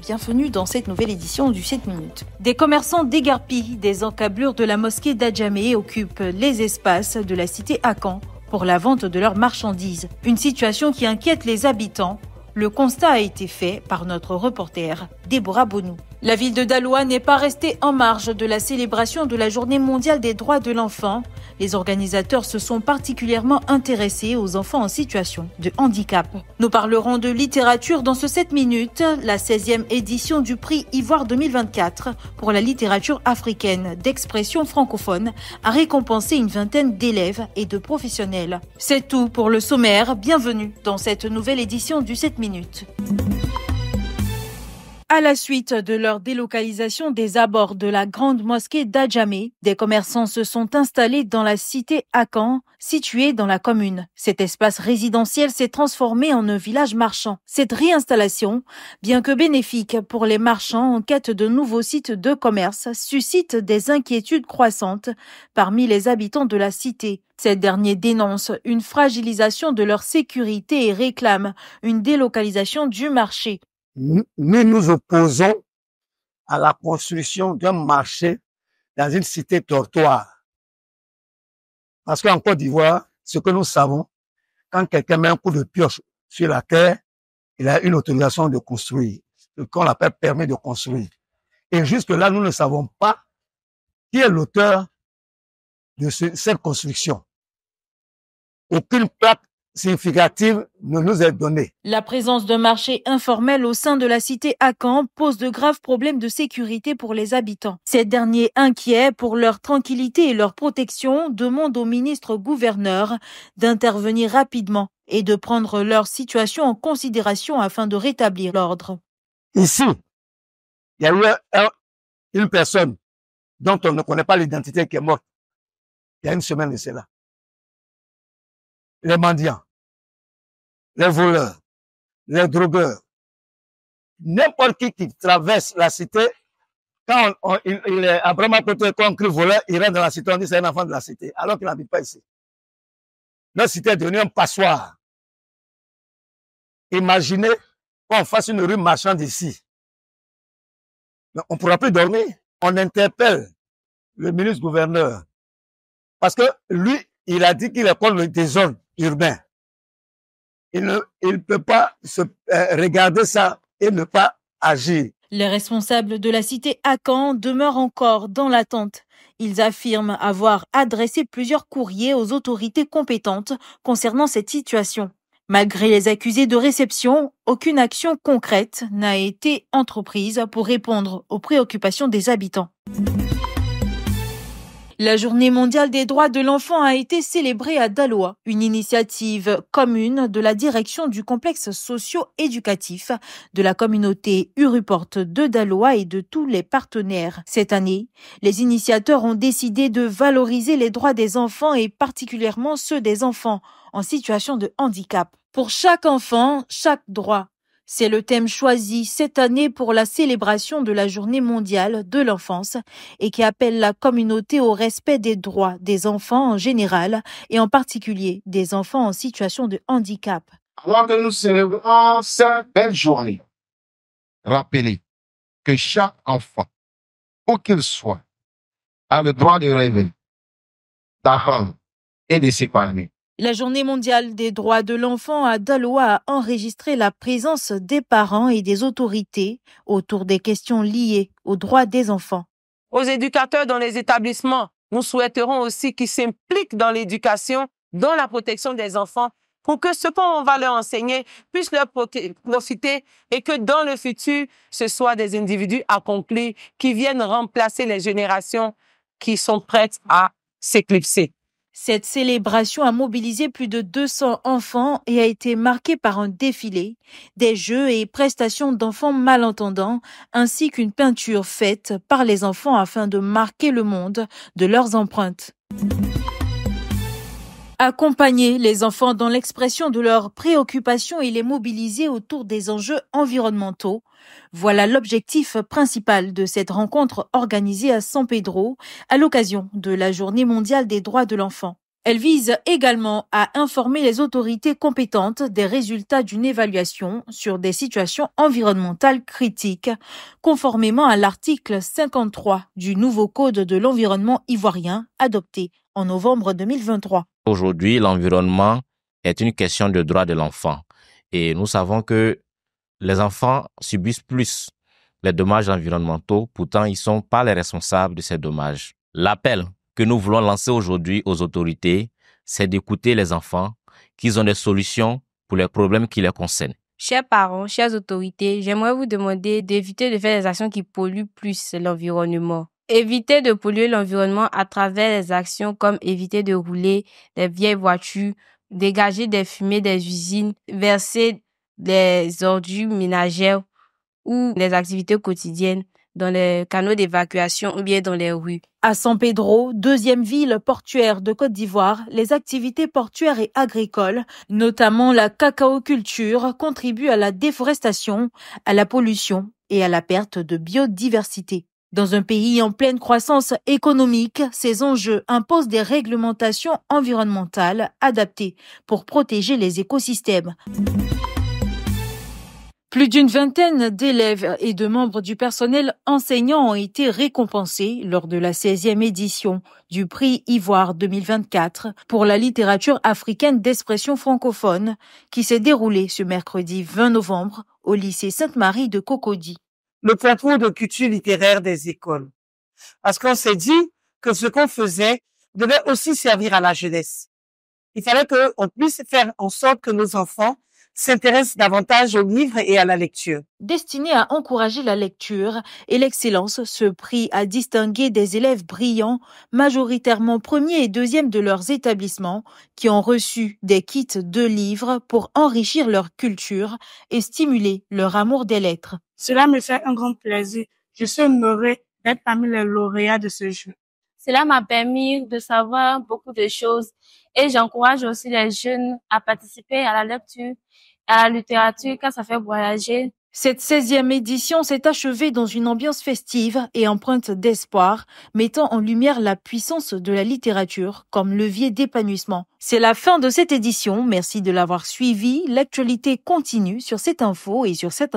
bienvenue dans cette nouvelle édition du 7 minutes. Des commerçants dégarpillent des encablures de la mosquée d'Adjamé occupent les espaces de la cité Akan pour la vente de leurs marchandises. Une situation qui inquiète les habitants. Le constat a été fait par notre reporter Déborah Bonou. La ville de Dalois n'est pas restée en marge de la célébration de la Journée mondiale des droits de l'enfant. Les organisateurs se sont particulièrement intéressés aux enfants en situation de handicap. Nous parlerons de littérature dans ce 7 minutes, la 16e édition du prix Ivoire 2024 pour la littérature africaine d'expression francophone a récompensé une vingtaine d'élèves et de professionnels. C'est tout pour le sommaire. Bienvenue dans cette nouvelle édition du 7 minutes à la suite de leur délocalisation des abords de la grande mosquée d'Adjamé, des commerçants se sont installés dans la cité Akan, située dans la commune. Cet espace résidentiel s'est transformé en un village marchand. Cette réinstallation, bien que bénéfique pour les marchands en quête de nouveaux sites de commerce, suscite des inquiétudes croissantes parmi les habitants de la cité. Ces derniers dénoncent une fragilisation de leur sécurité et réclament une délocalisation du marché nous nous opposons à la construction d'un marché dans une cité tortoire. Parce qu'en Côte d'Ivoire, ce que nous savons, quand quelqu'un met un coup de pioche sur la terre, il a une autorisation de construire, ce qu'on appelle permet de construire. Et jusque-là, nous ne savons pas qui est l'auteur de cette construction. Aucune plaque significative ne nous est donnée. La présence de marchés informels au sein de la cité Caen pose de graves problèmes de sécurité pour les habitants. Ces derniers, inquiets pour leur tranquillité et leur protection, demandent au ministre gouverneur d'intervenir rapidement et de prendre leur situation en considération afin de rétablir l'ordre. Ici, il y a eu une personne dont on ne connaît pas l'identité qui est morte il y a une semaine de cela les mendiants, les voleurs, les drogueurs, n'importe qui qui traverse la cité, quand il, est à peut quand crie voleur, il rentre dans la cité, on dit c'est un enfant de la cité, alors qu'il n'habite pas ici. La cité est devenue un passoire. Imaginez qu'on fasse une rue marchande ici. on ne pourra plus dormir. On interpelle le ministre gouverneur. Parce que lui, il a dit qu'il est contre le désordre. Il ne peut pas euh, regarder ça et ne pas agir. Les responsables de la cité à Caen demeurent encore dans l'attente. Ils affirment avoir adressé plusieurs courriers aux autorités compétentes concernant cette situation. Malgré les accusés de réception, aucune action concrète n'a été entreprise pour répondre aux préoccupations des habitants. La journée mondiale des droits de l'enfant a été célébrée à Daloa, une initiative commune de la direction du complexe socio-éducatif de la communauté uruporte de Daloa et de tous les partenaires. Cette année, les initiateurs ont décidé de valoriser les droits des enfants et particulièrement ceux des enfants en situation de handicap. Pour chaque enfant, chaque droit. C'est le thème choisi cette année pour la célébration de la Journée mondiale de l'enfance et qui appelle la communauté au respect des droits des enfants en général et en particulier des enfants en situation de handicap. Alors que nous célébrons cette belle journée, rappelez que chaque enfant, où qu'il soit, a le droit de rêver, d'apprendre et de s'épargner. La journée mondiale des droits de l'enfant à Dalois a enregistré la présence des parents et des autorités autour des questions liées aux droits des enfants. Aux éducateurs dans les établissements, nous souhaiterons aussi qu'ils s'impliquent dans l'éducation, dans la protection des enfants, pour que ce qu'on va leur enseigner puisse leur profiter et que dans le futur, ce soient des individus accomplis qui viennent remplacer les générations qui sont prêtes à s'éclipser. Cette célébration a mobilisé plus de 200 enfants et a été marquée par un défilé, des jeux et prestations d'enfants malentendants, ainsi qu'une peinture faite par les enfants afin de marquer le monde de leurs empreintes accompagner les enfants dans l'expression de leurs préoccupations et les mobiliser autour des enjeux environnementaux. Voilà l'objectif principal de cette rencontre organisée à San Pedro à l'occasion de la Journée mondiale des droits de l'enfant. Elle vise également à informer les autorités compétentes des résultats d'une évaluation sur des situations environnementales critiques, conformément à l'article 53 du nouveau Code de l'environnement ivoirien adopté en novembre 2023. Aujourd'hui, l'environnement est une question de droit de l'enfant. Et nous savons que les enfants subissent plus les dommages environnementaux, pourtant ils ne sont pas les responsables de ces dommages. L'appel que nous voulons lancer aujourd'hui aux autorités, c'est d'écouter les enfants, qu'ils ont des solutions pour les problèmes qui les concernent. Chers parents, chères autorités, j'aimerais vous demander d'éviter de faire des actions qui polluent plus l'environnement. Éviter de polluer l'environnement à travers des actions comme éviter de rouler des vieilles voitures, dégager des fumées des usines, verser des ordures ménagères ou des activités quotidiennes dans les canaux d'évacuation ou bien dans les rues. À San Pedro, deuxième ville portuaire de Côte d'Ivoire, les activités portuaires et agricoles, notamment la cacao-culture, contribuent à la déforestation, à la pollution et à la perte de biodiversité. Dans un pays en pleine croissance économique, ces enjeux imposent des réglementations environnementales adaptées pour protéger les écosystèmes. Plus d'une vingtaine d'élèves et de membres du personnel enseignant ont été récompensés lors de la 16e édition du prix Ivoire 2024 pour la littérature africaine d'expression francophone qui s'est déroulée ce mercredi 20 novembre au lycée Sainte-Marie de Cocody le concours de culture littéraire des écoles. Parce qu'on s'est dit que ce qu'on faisait devait aussi servir à la jeunesse. Il fallait qu'on puisse faire en sorte que nos enfants s'intéresse davantage aux livres et à la lecture. Destiné à encourager la lecture et l'excellence, ce prix a distingué des élèves brillants, majoritairement premiers et deuxièmes de leurs établissements, qui ont reçu des kits de livres pour enrichir leur culture et stimuler leur amour des lettres. Cela me fait un grand plaisir. Je suis honorée d'être parmi les lauréats de ce jeu. Cela m'a permis de savoir beaucoup de choses et j'encourage aussi les jeunes à participer à la lecture ça fait voyager. Cette 16e édition s'est achevée dans une ambiance festive et empreinte d'espoir, mettant en lumière la puissance de la littérature comme levier d'épanouissement. C'est la fin de cette édition. Merci de l'avoir suivi. L'actualité continue sur cette info et sur cette